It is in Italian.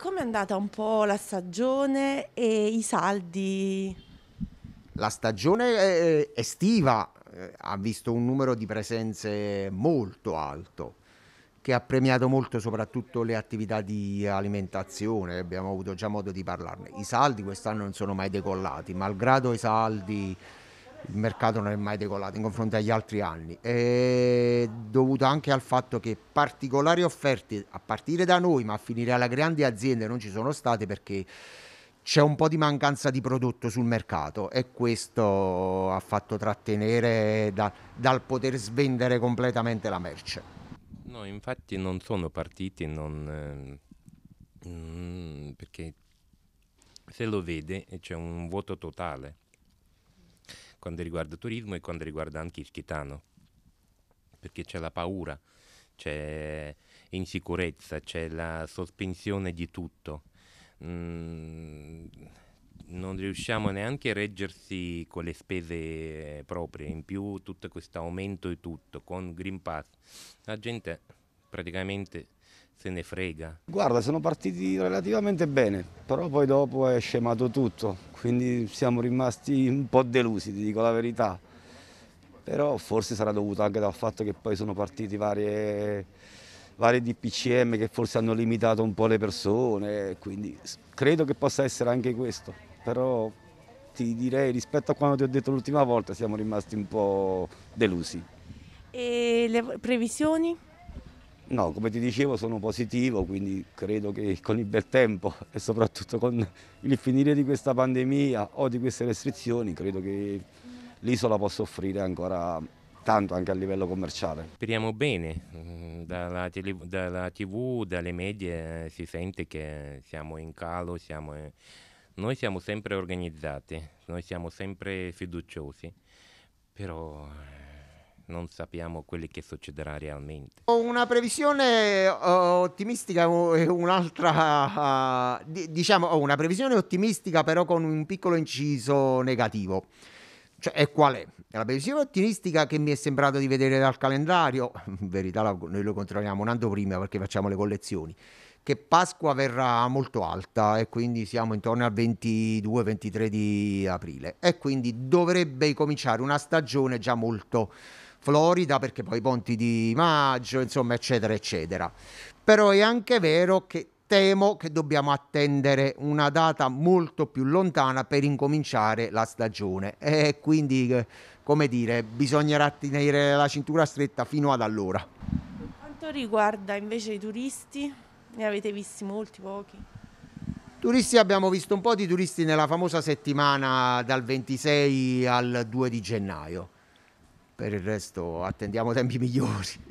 Com'è andata un po' la stagione e i saldi? La stagione eh, estiva eh, ha visto un numero di presenze molto alto che ha premiato molto soprattutto le attività di alimentazione, abbiamo avuto già modo di parlarne. I saldi quest'anno non sono mai decollati, malgrado i saldi il mercato non è mai decollato in confronto agli altri anni, è dovuto anche al fatto che particolari offerte a partire da noi ma a finire alla grande azienda non ci sono state perché c'è un po' di mancanza di prodotto sul mercato e questo ha fatto trattenere da, dal poter svendere completamente la merce. No, infatti non sono partiti, non, eh, mm, perché se lo vede c'è un vuoto totale quando riguarda il turismo e quando riguarda anche il chitano, perché c'è la paura, c'è insicurezza, c'è la sospensione di tutto. Mm, non riusciamo neanche a reggersi con le spese proprie, in più tutto questo aumento e tutto, con Green Pass, la gente praticamente se ne frega? Guarda, sono partiti relativamente bene, però poi dopo è scemato tutto, quindi siamo rimasti un po' delusi, ti dico la verità. Però forse sarà dovuto anche dal fatto che poi sono partiti varie, varie DPCM che forse hanno limitato un po' le persone, quindi credo che possa essere anche questo. Però ti direi rispetto a quando ti ho detto l'ultima volta siamo rimasti un po' delusi. E le previsioni? No, come ti dicevo sono positivo, quindi credo che con il bel tempo e soprattutto con il finire di questa pandemia o di queste restrizioni, credo che l'isola possa offrire ancora tanto anche a livello commerciale. Speriamo bene, mm, dalla, tele, dalla tv, dalle medie eh, si sente che siamo in calo, siamo, eh, noi siamo sempre organizzati, noi siamo sempre fiduciosi, però eh, non sappiamo quello che succederà realmente. Una previsione uh, ottimistica e eh, un'altra, uh, diciamo, una previsione ottimistica però con un piccolo inciso negativo. Cioè, e qual è? La previsione ottimistica che mi è sembrato di vedere dal calendario, in verità noi lo controlliamo un anno prima perché facciamo le collezioni, che Pasqua verrà molto alta e quindi siamo intorno al 22-23 di aprile e quindi dovrebbe cominciare una stagione già molto Florida perché poi i ponti di maggio, insomma, eccetera, eccetera. Però è anche vero che temo che dobbiamo attendere una data molto più lontana per incominciare la stagione e quindi, come dire, bisognerà tenere la cintura stretta fino ad allora. Quanto riguarda invece i turisti, ne avete visti molti, pochi? Turisti abbiamo visto un po' di turisti nella famosa settimana dal 26 al 2 di gennaio per il resto attendiamo tempi migliori.